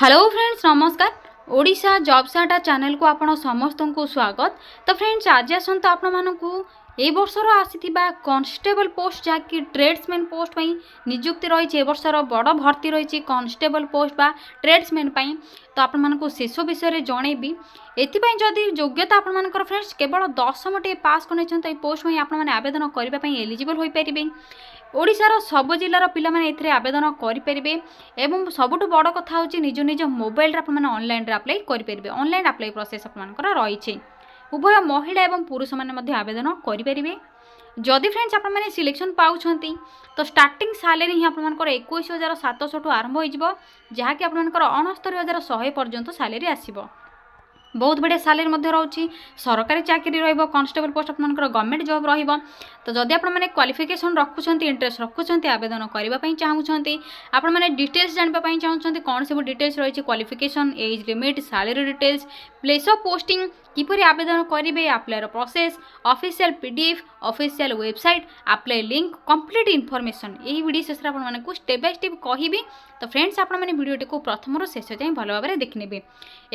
hello friends नमस्कार Voda जब साटा चेल को आप समस्त को स्वागत तो फ्रेंड्स आज आसत आपण मूँ ଏ ବର୍ଷର ଆସିଥିବା କନଷ୍ଟେବଲ ପୋଷ୍ଟ ଯାହାକି ଟ୍ରେଡ୍ସମ୍ୟାନ୍ ପୋଷ୍ଟ ପାଇଁ ନିଯୁକ୍ତି ରହିଛି ଏ ବର୍ଷର ବଡ଼ ଭର୍ତ୍ତି ରହିଛି କନଷ୍ଟେବଲ ପୋଷ୍ଟ ବା ଟ୍ରେଡ୍ସମ୍ୟାନ୍ ପାଇଁ ତ ଆପଣମାନଙ୍କୁ ଶେଷ ବିଷୟରେ ଜଣେଇବି ଏଥିପାଇଁ ଯଦି ଯୋଗ୍ୟତା ଆପଣମାନଙ୍କର ଫ୍ରେଣ୍ଡସ୍ କେବଳ ଦଶମଟି ପାସ୍ କରିଛନ୍ତି ଏହି ପୋଷ୍ଟ ପାଇଁ ଆପଣମାନେ ଆବେଦନ କରିବା ପାଇଁ ଏଲିଜିବଲ୍ ହୋଇପାରିବେ ଓଡ଼ିଶାର ସବୁ ଜିଲ୍ଲାର ପିଲାମାନେ ଏଥିରେ ଆବେଦନ କରିପାରିବେ ଏବଂ ସବୁଠୁ ବଡ଼ କଥା ହେଉଛି ନିଜ ନିଜ ମୋବାଇଲରେ ଆପଣମାନେ ଅନଲାଇନ୍ରେ ଆପ୍ଲାଏ କରିପାରିବେ ଅନଲାଇନ୍ ଆପ୍ଲାଏ ପ୍ରୋସେସ୍ ଆପଣମାନଙ୍କର ରହିଛି ଉଭୟ ମହିଳା ଏବଂ ପୁରୁଷମାନେ ମଧ୍ୟ ଆବେଦନ କରିପାରିବେ ଯଦି ଫ୍ରେଣ୍ଡସ୍ ଆପଣମାନେ ସିଲେକ୍ସନ୍ ପାଉଛନ୍ତି ତ ଷ୍ଟାର୍ଟିଂ ସାଲେରୀ ହିଁ ଆପଣମାନଙ୍କର ଏକୋଇଶ ହଜାର ସାତଶହଠୁ ଆରମ୍ଭ ହୋଇଯିବ ଯାହାକି ଆପଣମାନଙ୍କର ଅଣସ୍ତରୀ ହଜାର ଶହେ ପର୍ଯ୍ୟନ୍ତ ସାଲେରୀ ଆସିବ ବହୁତ ବଢ଼ିଆ ସାଲେରୀ ମଧ୍ୟ ରହୁଛି ସରକାରୀ ଚାକିରି ରହିବ କନଷ୍ଟେବଲ ପୋଷ୍ଟ ଆପଣଙ୍କର ଗଭର୍ଣ୍ଣମେଣ୍ଟ ଜବ୍ ରହିବ ତ ଯଦି ଆପଣମାନେ କ୍ୱାଲିଫିକେସନ୍ ରଖୁଛନ୍ତି ଇଣ୍ଟରେଷ୍ଟ ରଖୁଛନ୍ତି ଆବେଦନ କରିବା ପାଇଁ ଚାହୁଁଛନ୍ତି ଆପଣମାନେ ଡିଟେଲ୍ସ ଜାଣିବା ପାଇଁ ଚାହୁଁଛନ୍ତି କ'ଣ ସବୁ ଡିଟେଲ୍ସ ରହିଛି qualification age limit salary details place of posting କିପରି ଆବେଦନ କରିବେ ଆପ୍ଲାଏର process official P D F official website apply link complete information ଏହି ଭିଡ଼ିଓ ଶେଷରେ ଆପଣମାନଙ୍କୁ ଷ୍ଟେପ୍ ବାଇ ଷ୍ଟେପ୍ କହିବି ତ ଫ୍ରେଣ୍ଡସ୍ ଆପଣମାନେ ଭିଡ଼ିଓଟିକୁ ପ୍ରଥମରୁ ଶେଷ ଯାଏଁ ଭଲ ଭାବରେ ଦେଖିନେବେ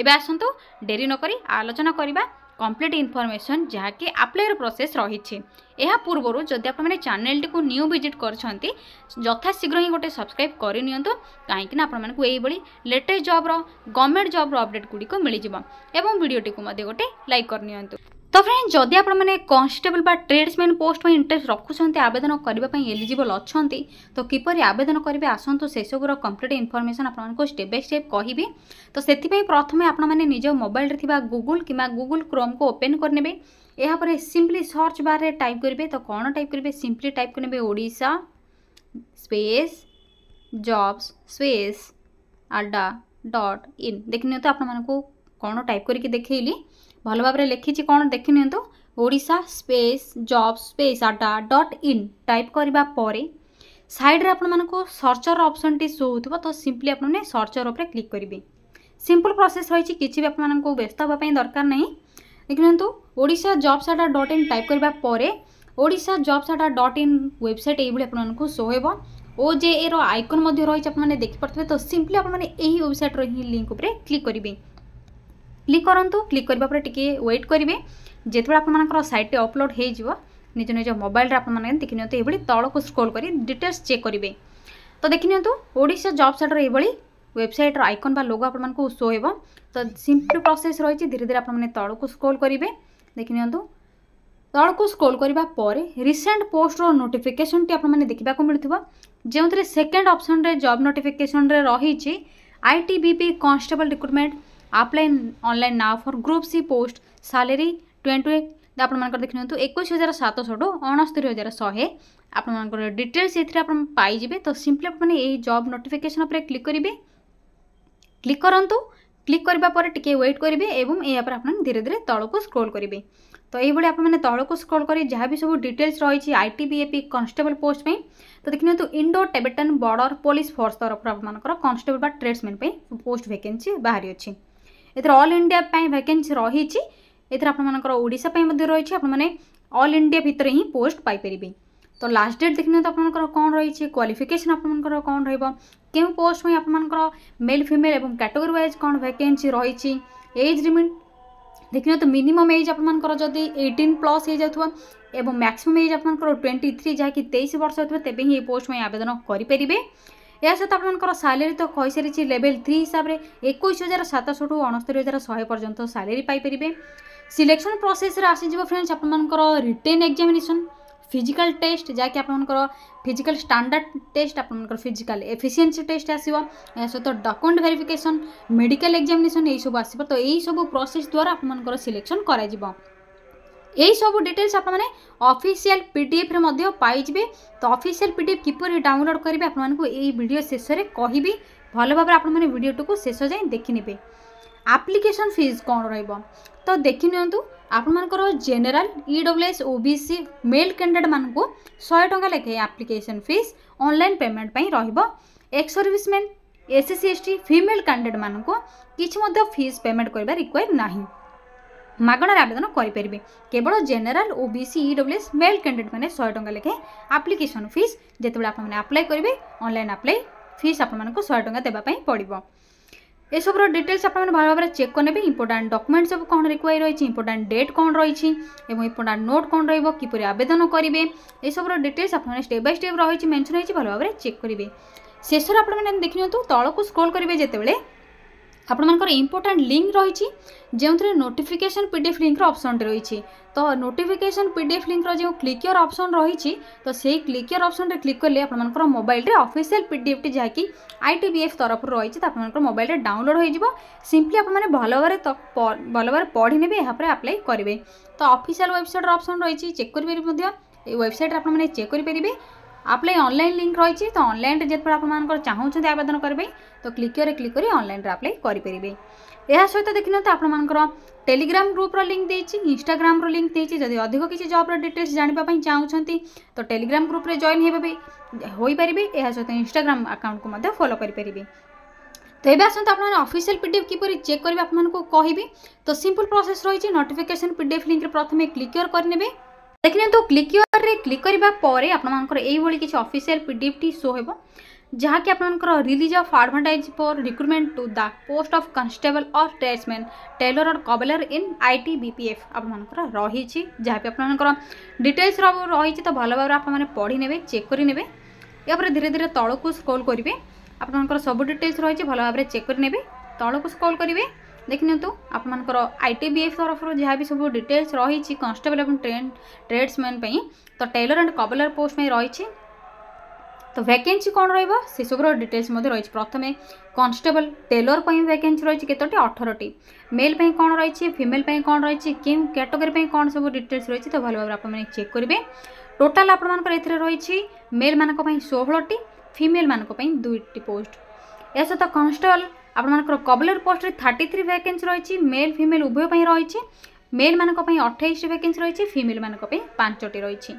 ଏବେ ଆସନ୍ତୁ ଡେରି ନକରି ଆଲୋଚନା କରିବା কমপ্লিট ইনফরমেশন যা কি আপ্লাইর প্রোসেস রয়েছে ଏହା ପୂର୍ବରୁ ଯଦି ଆପଣମାନେ ଚ୍ୟାନେଲଟିକୁ ନ୍ୟୁ ଭିଜିଟ୍ କରିଛନ୍ତି ଯଥାଶୀଘ୍ର ହିଁ ଗୋଟେ ସବସ୍କ୍ରାଇବ୍ କରିନିଅନ୍ତୁ କାହିଁକିନା ଆପଣମାନଙ୍କୁ ଏଇଭଳି ଲେଟେଷ୍ଟ ଜବ୍ର ଗଭର୍ଣ୍ଣମେଣ୍ଟ ଜବ୍ର ଅପଡ଼େଟ୍ ଗୁଡ଼ିକ ମିଳିଯିବ ଏବଂ ଭିଡ଼ିଓଟିକୁ ମଧ୍ୟ ଗୋଟେ ଲାଇକ୍ କରିନିଅନ୍ତୁ তো ଫ୍ରେଣ୍ଡ ଯଦି ଆପଣମାନେ କନଷ୍ଟେବଲ ବା ଟ୍ରେଡ୍ସମ୍ୟାନ୍ ପୋଷ୍ଟ ପାଇଁ ଇଣ୍ଟରେଷ୍ଟ ରଖୁଛନ୍ତି ଆବେଦନ କରିବା ପାଇଁ ଏଲିଜିବଲ୍ ଅଛନ୍ତି ତ କିପରି ଆବେଦନ କରିବେ ଆସନ୍ତୁ ସେସବୁର କମ୍ପ୍ଲିଟ୍ ଇନଫର୍ମେସନ୍ ଆପଣମାନଙ୍କୁ ଷ୍ଟେପ୍ ବାଇ ଷ୍ଟେପ୍ କହିବି ତ ସେଥିପାଇଁ ପ୍ରଥମେ ଆପଣମାନେ ନିଜ ମୋବାଇଲରେ ଥିବା ଗୁଗୁଲ୍ କିମ୍ବା ଗୁଗୁଲ୍ କ୍ରୋମ୍କୁ ଓପେନ୍ କରିନେବେ ଏହାପରେ ସିମ୍ପଲି ସର୍ଚ୍ଚ ବାର୍ରେ ଟାଇପ୍ କରିବେ ତ କ'ଣ ଟାଇପ୍ କରିବେ ସିମ୍ପଲି ଟାଇପ୍ କରିନେବେ Odisha space jobs space adda dot in ଦେଖିନିଅନ୍ତୁ ଆପଣମାନଙ୍କୁ କ'ଣ ଟାଇପ୍ କରିକି ଦେଖେଇଲି ভালভাবে লিখিছি কোন দেখিনিনতু Odisha space jobs page adda dot in type করিবা পরে সাইড রে আপন মানক সর্চার অপশন টি শো হুতবা তো সিম্পলি আপননে সর্চার ওপরে ক্লিক করিবি সিম্পল প্রসেস হইছি কিছিবি আপন মানক কো ব্যস্ত বা পই দরকার নাই দেখিনিনতু Odisha jobs adda dot in type করিবা পরে Odisha jobs adda dot in website এইবলে আপন মানক কো শো হেবা ও জে এর আইকন মধ্যে রইছে আপন মানে দেখি পারতে তো সিম্পলি আপন মানে এই ওয়েবসাইট রহি লিংক ওপরে ক্লিক করিবি ক্লিক করতু ক্লিক করা পরে টিকি ওয়েট করবে যেতবে আপনার সাইটটি অপলোড হয়ে যাব নিজ নিজ মোবাইলের আপনার দেখি নিহত এইভাবে তলক স্ক্রোল করে ডিটেলস চেক করবে তো দেখি নিহত ওড়শা জব সেটর এইভাবে ওয়েবসাইটর আইকন বা লোগো আপনার শো হব তো সিম্পল প্রসেস রয়েছে ধীরে ধীরে আপনার তলক স্ক্রোল করবে দেখি নিহত ତଳକୁ ସ୍କ୍ରୋଲ୍ କରିବା ପରେ ରିସେଣ୍ଟ ପୋଷ୍ଟର ନୋଟିଫିକେସନ୍ଟି ଆପଣମାନେ ଦେଖିବାକୁ ମିଳୁଥିବ ଯେଉଁଥିରେ ସେକେଣ୍ଡ ଅପସନ୍ରେ ଜବ୍ ନୋଟିଫିକେସନ୍ରେ ରହିଛି I T B P constable recruitment offline online ના for group C post salary twenty ଆପଣମାନଙ୍କର ଦେଖିନିଅନ୍ତୁ ଏକୋଇଶ ହଜାର ସାତଶହଠୁ ଅଣସ୍ତରୀ ହଜାର ଶହେ ଆପଣମାନଙ୍କର ଡିଟେଲ୍ସ ଏଥିରେ ଆପଣ ପାଇଯିବେ ତ ସିମ୍ପଲି ଆପଣମାନେ ଏହି ଜବ୍ ନୋଟିଫିକେସନ୍ ଉପରେ କ୍ଲିକ୍ କରିବେ କ୍ଲିକ୍ କରନ୍ତୁ କ୍ଲିକ୍ କରିବା ପରେ ଟିକିଏ ୱେଟ୍ କରିବେ ଏବଂ ଏହା ପରେ ଆପଣ ଧୀରେ ଧୀରେ ତଳକୁ ସ୍କ୍ରୋଲ୍ କରିବେ ତ ଏହିଭଳି ଆପଣମାନେ ତଳକୁ ସ୍କ୍ରୋଲ୍ କରି ଯାହା ବି ସବୁ ଡିଟେଲ୍ସ ରହିଛି I T B A P constable post ପାଇଁ ତ ଦେଖିନିଅନ୍ତୁ Indo Tibetan border police force ତରଫରୁ ଆପଣମାନଙ୍କର କନଷ୍ଟେବଲ୍ ବା ଟ୍ରେଡ୍ସମ୍ୟାନ୍ ପାଇଁ ପୋଷ୍ଟ ଭେକେନ୍ସି ବାହାରିଅଛି ଏଥିରେ ଅଲ୍ ଇଣ୍ଡିଆ ପାଇଁ ଭ୍ୟାକେନ୍ସି ରହିଛି ଏଥିରେ ଆପଣମାନଙ୍କର ଓଡ଼ିଶା ପାଇଁ ମଧ୍ୟ ରହିଛି ଆପଣମାନେ ଅଲ୍ ଇଣ୍ଡିଆ ଭିତରେ ହିଁ ପୋଷ୍ଟ ପାଇପାରିବେ ତ ଲାଷ୍ଟ ଡେଟ୍ ଦେଖିନିଅନ୍ତୁ ଆପଣଙ୍କର କ'ଣ ରହିଛି କ୍ୱାଲିଫିକେସନ୍ ଆପଣମାନଙ୍କର କ'ଣ ରହିବ କେଉଁ ପୋଷ୍ଟ ପାଇଁ ଆପଣମାନଙ୍କର ମେଲ୍ ଫିମେଲ୍ ଏବଂ କ୍ୟାଟେଗୋରୀ ୱାଇଜ୍ କ'ଣ ଭ୍ୟାକେନ୍ସି ରହିଛି ଏଜ୍ ଲିମିଟ୍ ଦେଖିନିଅନ୍ତୁ ମିନିମମ୍ ଏଜ୍ ଆପଣମାନଙ୍କର ଯଦି ଏଇଟିନ୍ ପ୍ଲସ୍ ହେଇଯାଉଥିବ ଏବଂ ମ୍ୟାକ୍ସିମମ୍ ଏଜ୍ ଆପଣଙ୍କର ଟ୍ୱେଣ୍ଟି ଥ୍ରୀ ଯାହାକି ତେଇଶ ବର୍ଷ ହେଉଥିବ ତେବେ ହିଁ ଏହି ପୋଷ୍ଟ ପାଇଁ ଆବେଦନ କରିପାରିବେ ଏହା ସହିତ ଆପଣଙ୍କର ସାଲେରୀ ତ କହିସାରିଛି ଲେଭେଲ୍ ଥ୍ରୀ ହିସାବରେ ଏକୋଇଶ ହଜାର ସାତଶହଠୁ ଅଣସ୍ତରୀ ହଜାର ଶହେ ପର୍ଯ୍ୟନ୍ତ ସାଲେରୀ ପାଇପାରିବେ ସିଲେକ୍ସନ୍ ପ୍ରୋସେସ୍ରେ ଆସିଯିବ ଫ୍ରେଣ୍ଡସ୍ ଆପଣମାନଙ୍କର ରିଟେନ୍ ଏକ୍ଜାମିନେସନ୍ ଫିଜିକାଲ୍ ଟେଷ୍ଟ ଯାହାକି ଆପଣଙ୍କର ଫିଜିକାଲ୍ ଷ୍ଟାଣ୍ଡାର୍ଡ଼ ଟେଷ୍ଟ ଆପଣଙ୍କର ଫିଜିକାଲ୍ ଏଫିସିଏନ୍ସି ଟେଷ୍ଟ ଆସିବ ଏହା ସହିତ ଡକ୍ୟୁମେଣ୍ଟ ଭେରିଫିକେସନ୍ ମେଡ଼ିକାଲ୍ ଏକ୍ଜାମିନେସନ୍ ଏହିସବୁ ଆସିବ ତ ଏହିସବୁ ପ୍ରୋସେସ୍ ଦ୍ୱାରା ଆପଣମାନଙ୍କର ସିଲେକ୍ସନ୍ କରାଯିବ ଏହିସବୁ ଡିଟେଲ୍ସ ଆପଣମାନେ ଅଫିସିଆଲ ପିଡ଼ିଏଫ୍ରେ ମଧ୍ୟ ପାଇଯିବେ ତ ଅଫିସିଆଲ ପିଡ଼ିଏଫ୍ କିପରି ଡାଉନଲୋଡ଼୍ କରିବେ ଆପଣମାନଙ୍କୁ ଏହି ଭିଡ଼ିଓ ଶେଷରେ କହିବି ଭଲ ଭାବରେ ଆପଣମାନେ ଭିଡ଼ିଓଟିକୁ ଶେଷ ଯାଏଁ ଦେଖିନେବେ ଆପ୍ଲିକେସନ୍ ଫିସ୍ କ'ଣ ରହିବ ତ ଦେଖିନିଅନ୍ତୁ ଆପଣମାନଙ୍କର general E W S O B C male କ୍ୟାଣ୍ଡିଡେଟ୍ମାନଙ୍କୁ ଶହେ ଟଙ୍କା ଲେଖାଏଁ ଆପ୍ଲିକେସନ୍ ଫିସ୍ ଅନଲାଇନ୍ ପେମେଣ୍ଟ ପାଇଁ ରହିବ ex serviceman S S C S T female କ୍ୟାଣ୍ଡିଡେଟ୍ମାନଙ୍କୁ କିଛି ମଧ୍ୟ ଫିସ୍ ପେମେଣ୍ଟ କରିବା ରିକ୍ୱାର ନାହିଁ ମାଗଣାରେ ଆବେଦନ କରିପାରିବେ କେବଳ general O B C E W S male କ୍ୟାଣ୍ଡିଡେଟ୍ମାନେ ଶହେ ଟଙ୍କା ଲେଖାଏଁ ଆପ୍ଲିକେସନ୍ ଫିସ୍ ଯେତେବେଳେ ଆପଣମାନେ ଆପ୍ଲାଏ କରିବେ ଅନଲାଇନ୍ ଆପ୍ଲାଏ ଫିସ୍ ଆପଣମାନଙ୍କୁ ଶହେ ଟଙ୍କା ଦେବା ପାଇଁ ପଡ଼ିବ ଏସବୁର ଡିଟେଲ୍ସ ଆପଣମାନେ ଭଲ ଭାବରେ ଚେକ୍ କରିନେବେ ଇମ୍ପୋର୍ଟାଣ୍ଟ ଡକୁମେଣ୍ଟ ସବୁ କ'ଣ ରିକ୍ୱାର ରହିଛି ଇମ୍ପୋର୍ଟାଣ୍ଟ ଡେଟ୍ କ'ଣ ରହିଛି ଏବଂ ଇମ୍ପୋର୍ଟାଣ୍ଟ ନୋଟ୍ କ'ଣ ରହିବ କିପରି ଆବେଦନ କରିବେ ଏସବୁର ଡିଟେଲ୍ସ ଆପଣମାନେ ଷ୍ଟେପ୍ ବାଇ ଷ୍ଟେପ୍ ରହିଛି ମେନ୍ସନ୍ ହୋଇଛି ଭଲ ଭାବରେ ଚେକ୍ କରିବେ ଶେଷରେ ଆପଣମାନେ ଦେଖିନିଅନ୍ତୁ ତଳକୁ ସ୍କ୍ରୋଲ୍ କରିବେ ଯେତେବେଳେ আপনার ইম্পর্টাট লিঙ্ক রয়েছে যে নোটিফিকেসন পিডিএফ লিঙ্কর অপসনটি রয়েছে তো নোটিফিকেসন পিডিএফ লিঙ্কর যে ক্লিকিওর অপসন রয়েছে তো সেই ক্লিকিওর অপসনরে ক্লিক কলে আপনার মোবাইলের অফিসিয়াল পিডিএফটি যা কি আইটিবিএফ তরফর রয়েছে তো আপনার মোবাইলের ডাউনলোড হয়ে যাব সিম্পলি আপনার ভালভাবে ভালভাবে পড়ি নেবে এরপরে আপ্লাই করবে তো অফিসিয়াল ওয়েবসাইটর অপসন রয়েছে চেক করে এই ওয়েবসাইটরে আপনার চেক করে आप अनलाइन लिंक रही तो अनलाइन जब आपर चाहूँ आवेदन करेंगे तो क्लिकर क्लिक कर अनलाइन आप्लाय करेंगे यह सहित देखी आपर टेलीग्राम ग्रुप्र लिंक देती इनग्राम लिंक देती जदि अधिक किसी जब्र डिटेल्स जानापी चाहते तो टेलीग्राम ग्रुप्रे जइन हो पारे यह सहित इनग्राम आकाउंट को फलो करें तो ये आसत आप अफिसीआल पीडीएफ किपर चेक करेंगे आपको कह तो सिंपल प्रोसेस रही नोटिफिकेसन पीडीएफ लिंक प्रथम क्लिकर करेंगे ଦେଖିନିଅନ୍ତୁ କ୍ଲିକ୍ ଇୟର୍ରେ କ୍ଲିକ୍ କରିବା ପରେ ଆପଣମାନଙ୍କର ଏଇଭଳି କିଛି ଅଫିସିଆଲ୍ ପି ଡି ଏଫ୍ଟି ଶୋ ହେବ ଯାହାକି ଆପଣଙ୍କର release of advertise for recruitment to the post of constable or tradesman tailor or cobbler in I T B P F ଆପଣମାନଙ୍କର ରହିଛି ଯାହାକି ଆପଣମାନଙ୍କର ଡିଟେଲ୍ସ ରହିଛି ତ ଭଲ ଭାବରେ ଆପଣମାନେ ପଢ଼ି ନେବେ ଚେକ୍ କରିନେବେ ଏହାପରେ ଧୀରେ ଧୀରେ ତଳକୁ ସ୍କ୍ରୋଲ୍ କରିବେ ଆପଣଙ୍କର ସବୁ ଡିଟେଲ୍ସ ରହିଛି ଭଲ ଭାବରେ ଚେକ୍ କରିନେବେ ତଳକୁ ସ୍କ୍ରୋଲ୍ କରିବେ ଦେଖିନିଅନ୍ତୁ ଆପଣମାନଙ୍କର ଆଇ ଟି ବି ଏଫ୍ ତରଫରୁ ଯାହା ବି ସବୁ ଡିଟେଲ୍ସ ରହିଛି କନଷ୍ଟେବଲ୍ ଏବଂ ଟ୍ରେନ୍ ଟ୍ରେଡ୍ସମ୍ୟାନ୍ ପାଇଁ ତ ଟେଲର ଆଣ୍ଡ କବଲର ପୋଷ୍ଟ ପାଇଁ ରହିଛି ତ ଭ୍ୟାକେନ୍ସି କ'ଣ ରହିବ ସେସବୁର ଡିଟେଲ୍ସ ମଧ୍ୟ ରହିଛି ପ୍ରଥମେ କନଷ୍ଟେବଲ୍ ଟେଲର ପାଇଁ ଭ୍ୟାକେନ୍ସି ରହିଛି କେତୋଟି ଅଠରଟି ମେଲ୍ ପାଇଁ କ'ଣ ରହିଛି ଫିମେଲ୍ ପାଇଁ କ'ଣ ରହିଛି କେଉଁ କ୍ୟାଟେଗୋରୀ ପାଇଁ କ'ଣ ସବୁ ଡିଟେଲ୍ସ ରହିଛି ତ ଭଲ ଭାବରେ ଆପଣମାନେ ଚେକ୍ କରିବେ ଟୋଟାଲ୍ ଆପଣମାନଙ୍କର ଏଥିରେ ରହିଛି ମେଲ୍ମାନଙ୍କ ପାଇଁ ଷୋହଳଟି ଫିମେଲ୍ମାନଙ୍କ ପାଇଁ ଦୁଇଟି ପୋଷ୍ଟ ଏହା ସହିତ କନଷ୍ଟେବଲ୍ ଆପଣମାନଙ୍କର କବଲେର ପୋଷ୍ଟରେ ଥାର୍ଟି ଥ୍ରୀ ଭ୍ୟାକେନ୍ସି ରହିଛି ମେଲ୍ ଫିମେଲ୍ ଉଭୟ ପାଇଁ ରହିଛି ମେଲ୍ମାନଙ୍କ ପାଇଁ ଅଠେଇଶଟି ଭ୍ୟାକେନ୍ସି ରହିଛି ଫିମେଲ୍ମାନଙ୍କ ପାଇଁ ପାଞ୍ଚଟି ରହିଛି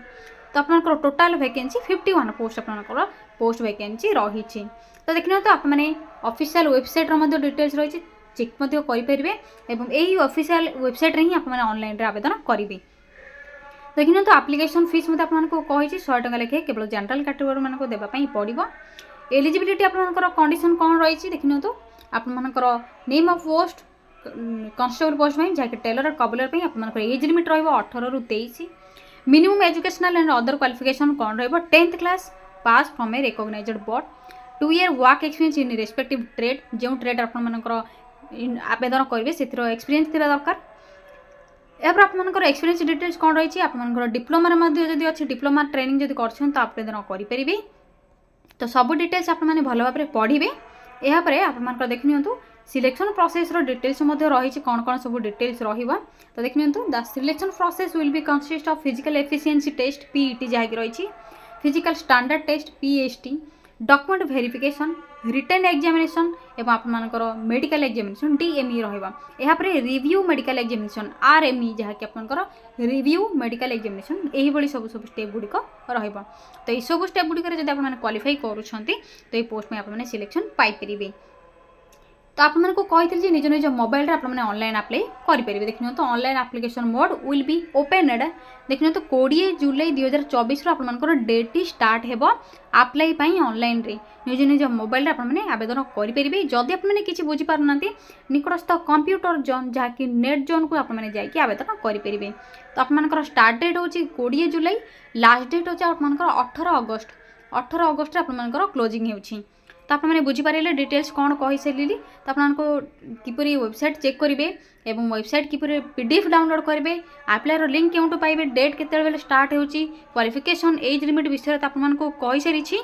ତ ଆପଣଙ୍କର total vacancy fifty one post ଆପଣଙ୍କର ପୋଷ୍ଟ ଭ୍ୟାକେନ୍ସି ରହିଛି ତ ଦେଖିନିଅନ୍ତୁ ଆପଣମାନେ ଅଫିସିଆଲ୍ ୱେବସାଇଟ୍ର ମଧ୍ୟ ଡିଟେଲ୍ସ ରହିଛି ଚେକ୍ ମଧ୍ୟ କରିପାରିବେ ଏବଂ ଏହି ଅଫିସିଆଲ୍ ୱେବସାଇଟ୍ରେ ହିଁ ଆପଣମାନେ ଅନଲାଇନ୍ରେ ଆବେଦନ କରିବେ ଦେଖିନିଅନ୍ତୁ ଆପ୍ଲିକେସନ୍ ଫିସ୍ ମଧ୍ୟ ଆପଣମାନଙ୍କୁ କହିଛି ଶହେ ଟଙ୍କା ଲେଖେ କେବଳ ଜେନେରାଲ୍ କ୍ୟାଟେଗୋରୀମାନଙ୍କୁ ଦେବା ପାଇଁ ପଡ଼ିବ ଏଲିଜିବିଲିଟି ଆପଣଙ୍କର କଣ୍ଡିସନ୍ କ'ଣ ରହିଛି ଦେଖିନିଅନ୍ତୁ ଆପଣମାନଙ୍କର name of post constable post ପାଇଁ ଯାହାକି ଟେଲର ଆଉ କବଲର ପାଇଁ ଆପଣମାନଙ୍କର ଏଜ୍ ଲିମିଟ୍ ରହିବ ଅଠରରୁ ତେଇଶ minimum educational and other qualification କ'ଣ ରହିବ tenth class pass from a recognised board two year work experience in respective trade ଯେଉଁ ଟ୍ରେଡ୍ ଆପଣମାନଙ୍କର ଆବେଦନ କରିବେ ସେଥିର ଏକ୍ସପିରିଏନ୍ସ ଥିବା ଦରକାର ଏହାପରେ ଆପଣମାନଙ୍କର ଏକ୍ସପିରିଏନ୍ସ ଡିଟେଲ୍ସ କ'ଣ ରହିଛି ଆପଣମାନଙ୍କର ଡିପ୍ଲୋମାରେ ମଧ୍ୟ ଯଦି ଅଛି ଡିପ୍ଲୋମା ଟ୍ରେନିଂ ଯଦି କରୁଛନ୍ତି ତ ଆବେଦନ କରିପାରିବେ ତ ସବୁ ଡିଟେଲ୍ସ ଆପଣମାନେ ଭଲ ଭାବରେ ପଢ଼ିବେ ଏହାପରେ ଆପଣମାନଙ୍କର ଦେଖିନିଅନ୍ତୁ ସିଲେକ୍ସନ ପ୍ରୋସେସ୍ର ଡିଟେଲ୍ସ ମଧ୍ୟ ରହିଛି କ'ଣ କ'ଣ ସବୁ ଡିଟେଲ୍ସ ରହିବ ତ ଦେଖିନିଅନ୍ତୁ the selection process will be consist of physical efficiency test P E T ଯାହାକି ରହିଛି physical standard test P H T document verification written examination এবং আপনার মেডিকাল এক্সামিনেসন ডিএমই রহবা এরপরে রিভিউ মেডিকাল এক্সামিনেসন আরএমই যা কি আপনার রিভিউ মেডিকাল এক্সামিনেসন এইভাবে সব সব স্টেপ গুড়ি রহব তো এইসব স্টেপ গুড়ি যদি আপনার কোয়ালিফাই করছেন তো এই পোস্ট আপনার সিলেকশন পাইপারে ତ ଆପଣମାନଙ୍କୁ କହିଥିଲି ଯେ ନିଜ ନିଜ ମୋବାଇଲରେ ଆପଣମାନେ ଅନଲାଇନ୍ ଆପ୍ଲାଏ କରିପାରିବେ ଦେଖିନିଅନ୍ତୁ online application mode will be opened ଦେଖିନିଅନ୍ତୁ କୋଡ଼ିଏ ଜୁଲାଇ ଦୁଇ ହଜାର ଚବିଶରୁ ଆପଣମାନଙ୍କର ଡେଟ୍ଟି ଷ୍ଟାର୍ଟ ହେବ ଆପ୍ଲାଏ ପାଇଁ ଅନଲାଇନ୍ରେ ନିଜ ନିଜ ମୋବାଇଲରେ ଆପଣମାନେ ଆବେଦନ କରିପାରିବେ ଯଦି ଆପଣମାନେ କିଛି ବୁଝିପାରୁନାହାନ୍ତି ନିକଟସ୍ଥ କମ୍ପ୍ୟୁଟର ଜୋନ୍ ଯାହାକି ନେଟ୍ ଜୋନ୍କୁ ଆପଣମାନେ ଯାଇକି ଆବେଦନ କରିପାରିବେ ତ ଆପଣମାନଙ୍କର ଷ୍ଟାର୍ଟ ଡେଟ୍ ହେଉଛି କୋଡ଼ିଏ ଜୁଲାଇ ଲାଷ୍ଟ ଡେଟ୍ ହେଉଛି ଆପଣମାନଙ୍କର ଅଠର ଅଗଷ୍ଟ ଅଠର ଅଗଷ୍ଟରେ ଆପଣମାନଙ୍କର କ୍ଲୋଜିଂ ହେଉଛି ତ ଆପଣମାନେ ବୁଝିପାରିଲେ ଡିଟେଲ୍ସ କ'ଣ କହିସାରିଲି ତ ଆପଣମାନଙ୍କୁ କିପରି ୱେବସାଇଟ୍ ଚେକ୍ କରିବେ ଏବଂ ୱେବସାଇଟ୍ କିପରି ପି ଡି ଏଫ୍ ଡାଉନଲୋଡ଼୍ କରିବେ ଆପ୍ଲାଏର ଲିଙ୍କ୍ କେଉଁଠୁ ପାଇବେ ଡେଟ୍ କେତେବେଳେ ଷ୍ଟାର୍ଟ ହେଉଛି କ୍ୱାଲିଫିକେସନ୍ ଏଜ୍ ଲିମିଟ୍ ବିଷୟରେ ତ ଆପଣମାନଙ୍କୁ କହିସାରିଛି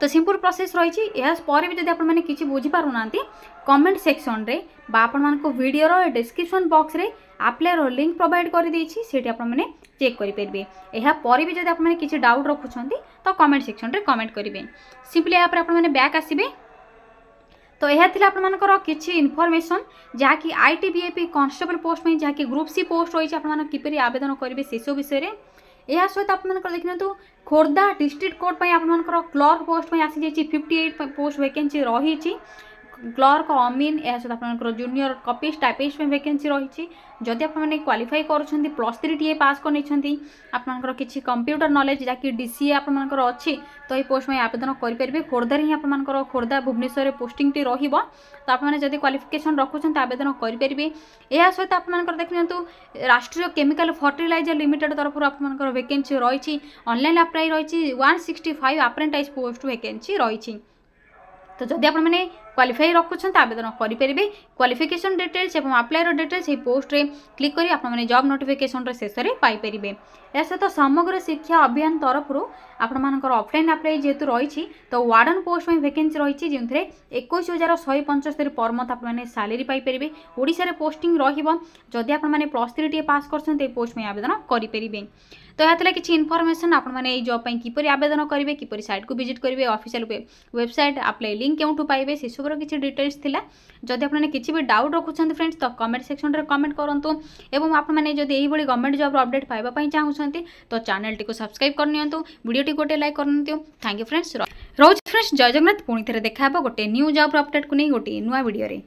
তো ସିମ୍ପୁଲ୍ ପ୍ରୋସେସ୍ ରହିଛି ଏହା ପରେ ବି ଯଦି ଆପଣମାନେ କିଛି ବୁଝିପାରୁନାହାନ୍ତି କମେଣ୍ଟ ସେକ୍ସନରେ ବା ଆପଣମାନଙ୍କ ଭିଡ଼ିଓର ଡେସ୍କ୍ରିପସନ୍ ବକ୍ସରେ ଆପ୍ଲାଏର ଲିଙ୍କ୍ ପ୍ରୋଭାଇଡ଼ କରିଦେଇଛି ସେଇଠି ଆପଣମାନେ ଚେକ୍ କରିପାରିବେ ଏହା ପରେ ବି ଯଦି ଆପଣମାନେ କିଛି ଡାଉଟ୍ ରଖୁଛନ୍ତି ତ କମେଣ୍ଟ ସେକ୍ସନରେ କମେଣ୍ଟ କରିବେ ସିମ୍ପଲି ଏହା ପରେ ଆପଣମାନେ ବ୍ୟାକ୍ ଆସିବେ ତ ଏହା ଥିଲା ଆପଣମାନଙ୍କର କିଛି ଇନଫର୍ମେସନ୍ ଯାହାକି I T B A P constable post ପାଇଁ ଯାହାକି ଗ୍ରୁପ୍ ସି ପୋଷ୍ଟ ରହିଛି ଆପଣମାନେ କିପରି ଆବେଦନ କରିବେ ସେସବୁ ବିଷୟରେ ଏହା ସହିତ ଆପଣମାନଙ୍କର ଦେଖିନିଅନ୍ତୁ ଖୋର୍ଦ୍ଧା ଡିଷ୍ଟ୍ରିକ୍ଟ କୋର୍ଟ ପାଇଁ ଆପଣମାନଙ୍କର କ୍ଲର୍କ ପୋଷ୍ଟ ପାଇଁ ଆସିଯାଇଛି ଫିଫ୍ଟି ଏଇଟ୍ ପୋଷ୍ଟ ଭେକେନ୍ସି ରହିଛି ক্লর্ক অমিନ୍ ଏହାସହିତ ଆପଣଙ୍କର ଜୁନିୟର କପିସ୍ ଟାଇପିଷ୍ଟ ପାଇଁ ଭେକେନ୍ସି ରହିଛି ଯଦି ଆପଣମାନେ କ୍ୱାଲିଫାଇ କରୁଛନ୍ତି ପ୍ଲସ୍ ଥ୍ରୀ ଟିଏ ପାସ୍ କରିନେଇଛନ୍ତି ଆପଣଙ୍କର କିଛି କମ୍ପ୍ୟୁଟର ନଲେଜ ଯାହାକି ଡି ସି ଏ ଆପଣମାନଙ୍କର ଅଛି ତ ଏହି ପୋଷ୍ଟ ପାଇଁ ଆବେଦନ କରିପାରିବେ ଖୋର୍ଦ୍ଧାରେ ହିଁ ଆପଣମାନଙ୍କର ଖୋର୍ଦ୍ଧା ଭୁବନେଶ୍ୱରରେ ପୋଷ୍ଟିଂଟି ରହିବ ତ ଆପଣମାନେ ଯଦି କ୍ୱାଲିଫିକେସନ୍ ରଖୁଛନ୍ତି ଆବେଦନ କରିପାରିବେ ଏହା ସହିତ ଆପଣମାନଙ୍କର ଦେଖିନିଅନ୍ତୁ ରାଷ୍ଟ୍ରୀୟ କେମିକାଲ ଫର୍ଟିଲାଇଜର ଲିମିଟେଡ୍ ତରଫରୁ ଆପଣମାନଙ୍କର ଭେକେନ୍ସି ରହିଛି ଅନଲାଇନ୍ ଆପ୍ଲାଏ ରହିଛି one sixty five apprentice post vacancy রয়েছে তো যদি আপনার କ୍ୱାଲିଫାଇ ରଖୁଛନ୍ତି ଆବେଦନ କରିପାରିବେ କ୍ୱାଲିଫିକେସନ୍ ଡିଟେଲ୍ସ ଏବଂ ଆପ୍ଲାଏର ଡିଟେଲ୍ସ ଏହି ପୋଷ୍ଟରେ କ୍ଲିକ୍ କରି ଆପଣମାନେ ଜବ୍ ନୋଟିଫିକେସନ୍ର ଶେଷରେ ପାଇପାରିବେ ଏହା ସହିତ ସମଗ୍ର ଶିକ୍ଷା ଅଭିଯାନ ତରଫରୁ ଆପଣମାନଙ୍କର ଅଫ୍ଲାଇନ୍ ଆପ୍ଲାଏ ଯେହେତୁ ରହିଛି ତ ୱାର୍ଡନ ପୋଷ୍ଟ ପାଇଁ ଭେକେନ୍ସି ରହିଛି ଯେଉଁଥିରେ ଏକୋଇଶ ହଜାର ଶହେ ପଞ୍ଚସ୍ତରୀ ପର ମନ୍ଥ ଆପଣମାନେ ସାଲେରୀ ପାଇପାରିବେ ଓଡ଼ିଶାରେ ପୋଷ୍ଟିଂ ରହିବ ଯଦି ଆପଣମାନେ ପ୍ଲସ୍ ଥ୍ରୀଟିଏ ପାସ୍ କରୁଛନ୍ତି ଏହି ପୋଷ୍ଟ ପାଇଁ ଆବେଦନ କରିପାରିବେ তো এলা কিছু ইনফরমেসন আপনার এই জব কিপর আবেদন করবে কিপর সাইট কু ভিজিট করবে অফিসিয়াল ওয়েবসাইট আপ্লাই লিঙ্ক কেউঠু পাইবে সেসবুর কিছু ডিটেলস লা যদি আপনার কিছু বি ডাউট রাখুন ফ্রেন্ডস তো কমেন্ট সেকশনরে কমেন্ট করতু এবং আপনার যদি এইভাবে গভর্নমেন্ট জব্র অপডেট পাইবা চাহুমান তো চ্যানেলটি সবসক্রাইব করে নিও ভিডিওটি গোটে লাইক করে নিও থ্যাংক ইউ ফ্রেন্ডস রোজ ফ্রেন্ডস জয় জগন্নাথ পুঁথরে দেখা হব গোটে নিউ জব্র অপডেট কু নিয়ে গোটিয়ে নূয় ভিডিওরে